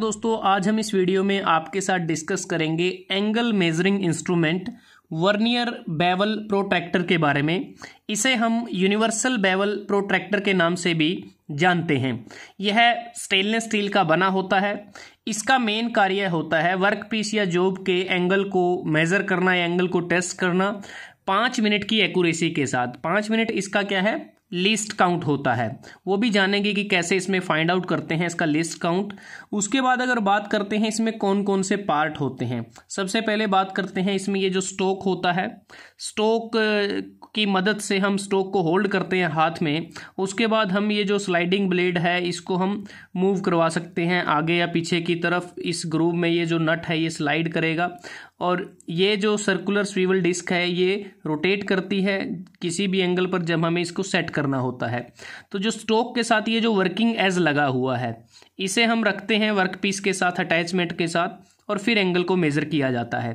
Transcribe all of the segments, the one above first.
दोस्तों आज हम इस वीडियो में आपके साथ डिस्कस करेंगे angle measuring instrument vernier bevel protractor के बारे में इसे हम यूनिवर्सल बेवल प्रोट्रैक्टर के नाम से भी जानते हैं यह स्टेनलेस स्टील का बना होता है इसका मेन कार्य होता है वर्क पीस या जॉब के एंगल को मेज़र करना या एंगल को टेस्ट करना पाँच मिनट की एक्यूरेसी के साथ पाँच मिनट इसका क्या है लिस्ट काउंट होता है वो भी जानेंगे कि कैसे इसमें फाइंड आउट करते हैं इसका लिस्ट काउंट उसके बाद अगर बात करते हैं इसमें कौन कौन से पार्ट होते हैं सबसे पहले बात करते हैं इसमें ये जो स्टॉक होता है स्टॉक की मदद से हम स्टॉक को होल्ड करते हैं हाथ में उसके बाद हम ये जो स्लाइडिंग ब्लेड है इसको हम मूव करवा सकते हैं आगे या पीछे की तरफ इस ग्रूव में ये जो नट है ये स्लाइड करेगा और ये जो सर्कुलर स्वीवल डिस्क है ये रोटेट करती है किसी भी एंगल पर जब हमें इसको सेट कर करना होता है तो जो स्टोक के साथ ये जो वर्किंग एज लगा हुआ है इसे हम रखते हैं वर्क पीस के साथ अटैचमेंट के साथ और फिर एंगल को मेज़र किया जाता है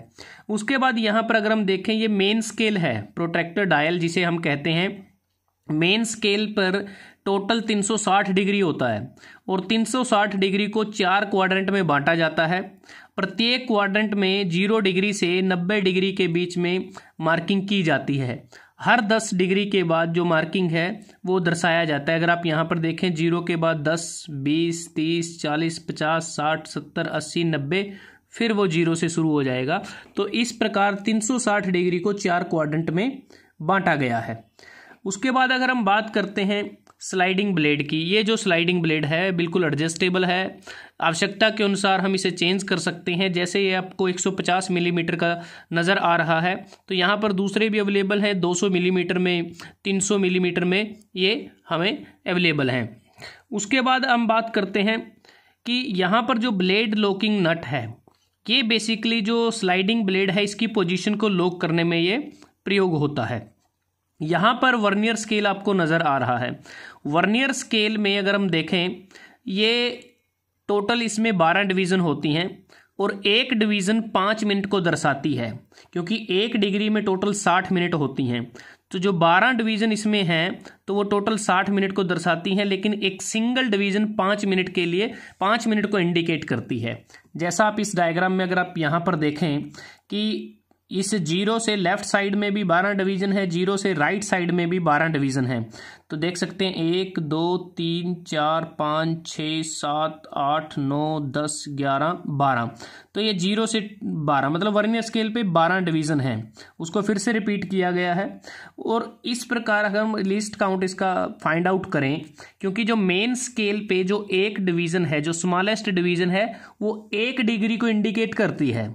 उसके बाद यहाँ पर अगर हम देखें ये मेन स्केल है प्रोट्रैक्टर डायल जिसे हम कहते हैं मेन स्केल पर टोटल 360 डिग्री होता है और 360 डिग्री को चार क्वाड्रेंट में बांटा जाता है प्रत्येक क्वाड्रेंट में जीरो डिग्री से नब्बे डिग्री के बीच में मार्किंग की जाती है हर 10 डिग्री के बाद जो मार्किंग है वो दर्शाया जाता है अगर आप यहाँ पर देखें जीरो के बाद 10, 20, 30, 40, 50, 60, 70, 80, नब्बे फिर वो जीरो से शुरू हो जाएगा तो इस प्रकार 360 डिग्री को चार क्वाड्रेंट में बांटा गया है उसके बाद अगर हम बात करते हैं स्लाइडिंग ब्लेड की ये जो स्लाइडिंग ब्लेड है बिल्कुल एडजस्टेबल है आवश्यकता के अनुसार हम इसे चेंज कर सकते हैं जैसे ये आपको 150 मिलीमीटर mm का नज़र आ रहा है तो यहाँ पर दूसरे भी अवेलेबल हैं 200 मिलीमीटर mm में 300 मिलीमीटर mm में ये हमें अवेलेबल हैं उसके बाद हम बात करते हैं कि यहाँ पर जो ब्लेड लॉकिंग नट है ये बेसिकली जो स्लाइडिंग ब्लेड है इसकी पोजिशन को लॉक करने में ये प्रयोग होता है यहाँ पर वर्नियर स्केल आपको नज़र आ रहा है वर्नियर स्केल में अगर हम देखें ये टोटल इसमें बारह डिवीज़न होती हैं और एक डिवीज़न पाँच मिनट को दर्शाती है क्योंकि एक डिग्री में टोटल साठ मिनट होती हैं तो जो बारह डिवीज़न इसमें हैं तो वो टोटल साठ मिनट को दर्शाती हैं लेकिन एक सिंगल डिवीज़न पाँच मिनट के लिए पाँच मिनट को इंडिकेट करती है जैसा आप इस डायग्राम में अगर आप यहाँ पर देखें कि इस जीरो से लेफ्ट साइड में भी बारह डिवीजन है जीरो से राइट साइड में भी बारह डिवीजन है तो देख सकते हैं एक दो तीन चार पाँच छ सात आठ नौ दस ग्यारह बारह तो ये जीरो से बारह मतलब वर्नियर स्केल पे बारह डिवीजन है उसको फिर से रिपीट किया गया है और इस प्रकार अगर हम लिस्ट काउंट इसका फाइंड आउट करें क्योंकि जो मेन स्केल पे जो एक डिवीजन है जो स्मॉलेस्ट डिवीजन है वो एक डिग्री को इंडिकेट करती है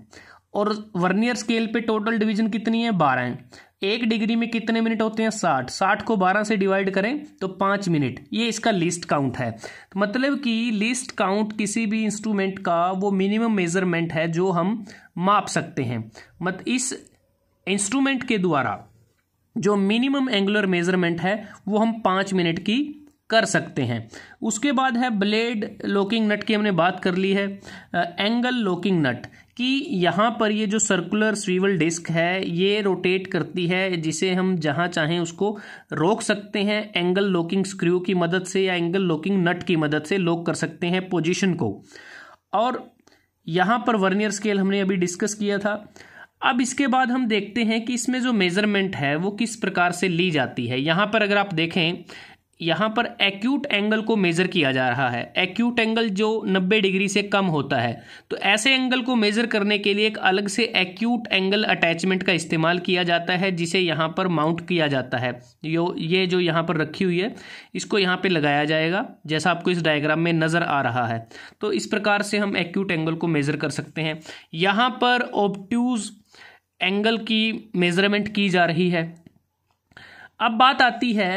और वर्नियर स्केल पे टोटल डिवीजन कितनी है बारह है एक डिग्री में कितने मिनट होते हैं साठ साठ को बारह से डिवाइड करें तो पाँच मिनट ये इसका लिस्ट काउंट है तो मतलब कि लिस्ट काउंट किसी भी इंस्ट्रूमेंट का वो मिनिमम मेजरमेंट है जो हम माप सकते हैं मत इस इंस्ट्रूमेंट के द्वारा जो मिनिमम एंगुलर मेजरमेंट है वो हम पाँच मिनट की कर सकते हैं उसके बाद है ब्लेड लॉकिंग नट की हमने बात कर ली है एंगल लॉकिंग नट कि यहाँ पर ये जो सर्कुलर स्वीवल डिस्क है ये रोटेट करती है जिसे हम जहाँ चाहें उसको रोक सकते हैं एंगल लॉकिंग स्क्रू की मदद से या एंगल लॉकिंग नट की मदद से लॉक कर सकते हैं पोजीशन को और यहाँ पर वर्नियर स्केल हमने अभी डिस्कस किया था अब इसके बाद हम देखते हैं कि इसमें जो मेज़रमेंट है वो किस प्रकार से ली जाती है यहाँ पर अगर आप देखें यहाँ पर एक्यूट एंगल को मेज़र किया जा रहा है एक्यूट एंगल जो 90 डिग्री से कम होता है तो ऐसे एंगल को मेज़र करने के लिए एक अलग से एक्यूट एंगल अटैचमेंट का इस्तेमाल किया जाता है जिसे यहाँ पर माउंट किया जाता है यो ये जो यहाँ पर रखी हुई है इसको यहाँ पर लगाया जाएगा जैसा आपको इस डायग्राम में नज़र आ रहा है तो इस प्रकार से हम एक्यूट एंगल को मेज़र कर सकते हैं यहाँ पर ऑप्ट्यूज़ एंगल की मेज़रमेंट की जा रही है अब बात आती है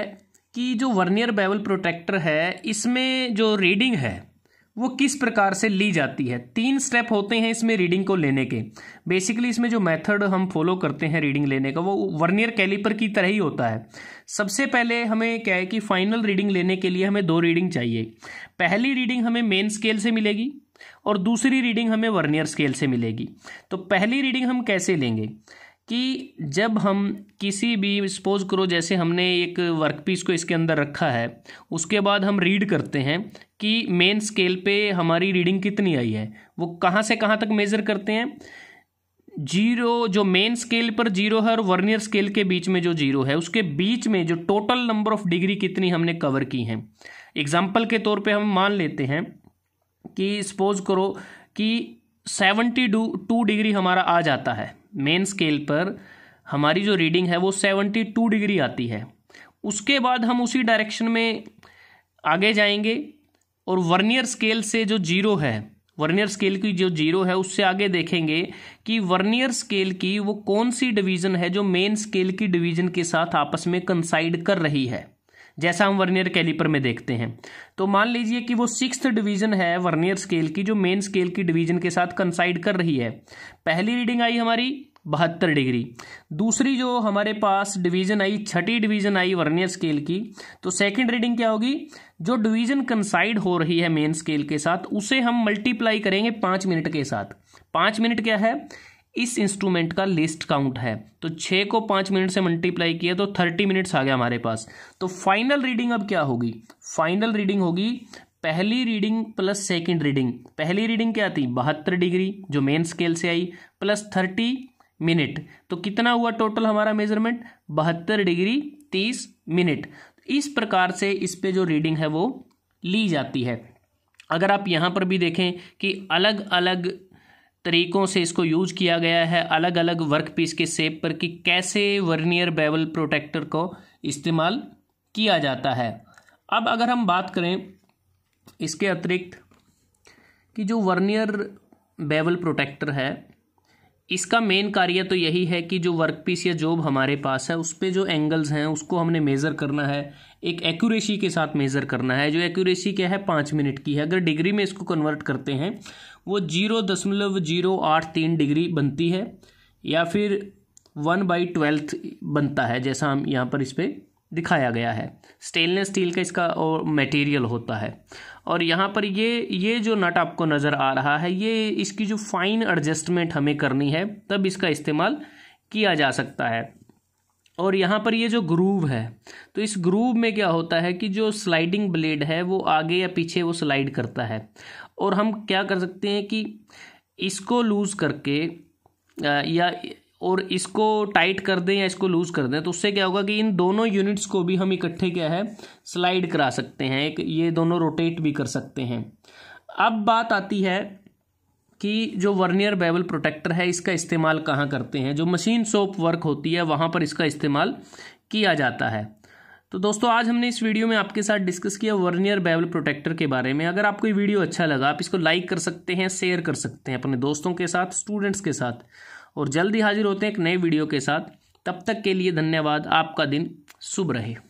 कि जो वर्नियर बेवल प्रोटेक्टर है इसमें जो रीडिंग है वो किस प्रकार से ली जाती है तीन स्टेप होते हैं इसमें रीडिंग को लेने के बेसिकली इसमें जो मेथड हम फॉलो करते हैं रीडिंग लेने का वो वर्नियर कैलिपर की तरह ही होता है सबसे पहले हमें क्या है कि फाइनल रीडिंग लेने के लिए हमें दो रीडिंग चाहिए पहली रीडिंग हमें मेन स्केल से मिलेगी और दूसरी रीडिंग हमें वर्नियर स्केल से मिलेगी तो पहली रीडिंग हम कैसे लेंगे कि जब हम किसी भी सपोज करो जैसे हमने एक वर्क पीस को इसके अंदर रखा है उसके बाद हम रीड करते हैं कि मेन स्केल पे हमारी रीडिंग कितनी आई है वो कहाँ से कहाँ तक मेज़र करते हैं जीरो जो मेन स्केल पर जीरो है और वर्नियर स्केल के बीच में जो जीरो है उसके बीच में जो टोटल नंबर ऑफ डिग्री कितनी हमने कवर की हैं एग्जाम्पल के तौर पे हम मान लेते हैं कि सपोज करो कि सेवेंटी टू डिग्री हमारा आ जाता है मेन स्केल पर हमारी जो रीडिंग है वो सेवेंटी टू डिग्री आती है उसके बाद हम उसी डायरेक्शन में आगे जाएंगे और वर्नियर स्केल से जो जीरो है वर्नियर स्केल की जो जीरो है उससे आगे देखेंगे कि वर्नियर स्केल की वो कौन सी डिवीज़न है जो मेन स्केल की डिवीज़न के साथ आपस में कंसाइड कर रही है जैसा हम वर्नियर कैलिपर में देखते हैं तो मान लीजिए कि वो सिक्स डिवीजन है वर्नियर स्केल की जो मेन स्केल की डिवीजन के साथ कंसाइड कर रही है पहली रीडिंग आई हमारी बहत्तर डिग्री दूसरी जो हमारे पास डिवीजन आई छठी डिवीजन आई वर्नियर स्केल की तो सेकंड रीडिंग क्या होगी जो डिवीजन कंसाइड हो रही है मेन स्केल के साथ उसे हम मल्टीप्लाई करेंगे पाँच मिनट के साथ पाँच मिनट क्या है इस इंस्ट्रूमेंट का लिस्ट काउंट है तो छः को पाँच मिनट से मल्टीप्लाई किया तो थर्टी मिनट्स आ गया हमारे पास तो फाइनल रीडिंग अब क्या होगी फाइनल रीडिंग होगी पहली रीडिंग प्लस सेकंड रीडिंग पहली रीडिंग क्या थी बहत्तर डिग्री जो मेन स्केल से आई प्लस थर्टी मिनट तो कितना हुआ टोटल हमारा मेजरमेंट बहत्तर डिग्री तीस मिनट इस प्रकार से इस पर जो रीडिंग है वो ली जाती है अगर आप यहाँ पर भी देखें कि अलग अलग तरीक़ों से इसको यूज किया गया है अलग अलग वर्क पीस के सेप पर कि कैसे वर्नियर बेवल प्रोटेक्टर को इस्तेमाल किया जाता है अब अगर हम बात करें इसके अतिरिक्त कि जो वर्नियर बेवल प्रोटेक्टर है इसका मेन कार्य तो यही है कि जो वर्क पीस या जॉब हमारे पास है उस पर जो एंगल्स हैं उसको हमने मेज़र करना है एक एक्यूरेसी के साथ मेज़र करना है जो एक्यूरेसी क्या है पाँच मिनट की है अगर डिग्री में इसको कन्वर्ट करते हैं वो जीरो दशमलव जीरो आठ तीन डिग्री बनती है या फिर वन बाई ट्वेल्थ बनता है जैसा हम यहाँ पर इस पर दिखाया गया है स्टेनलेस स्टील का इसका और मटेरियल होता है और यहाँ पर ये ये जो नट आपको नज़र आ रहा है ये इसकी जो फाइन एडजस्टमेंट हमें करनी है तब इसका इस्तेमाल किया जा सकता है और यहाँ पर ये जो ग्रूव है तो इस ग्रूव में क्या होता है कि जो स्लाइडिंग ब्लेड है वो आगे या पीछे वो स्लाइड करता है और हम क्या कर सकते हैं कि इसको लूज़ करके या और इसको टाइट कर दें या इसको लूज़ कर दें तो उससे क्या होगा कि इन दोनों यूनिट्स को भी हम इकट्ठे क्या है स्लाइड करा सकते हैं एक ये दोनों रोटेट भी कर सकते हैं अब बात आती है कि जो वर्नियर बेवल प्रोटेक्टर है इसका इस्तेमाल कहाँ करते हैं जो मशीन सोप वर्क होती है वहाँ पर इसका इस्तेमाल किया जाता है तो दोस्तों आज हमने इस वीडियो में आपके साथ डिस्कस किया वर्नियर बेवल प्रोटेक्टर के बारे में अगर आपको ये वीडियो अच्छा लगा आप इसको लाइक कर सकते हैं शेयर कर सकते हैं अपने दोस्तों के साथ स्टूडेंट्स के साथ और जल्दी हाजिर होते हैं एक नए वीडियो के साथ तब तक के लिए धन्यवाद आपका दिन शुभ रहे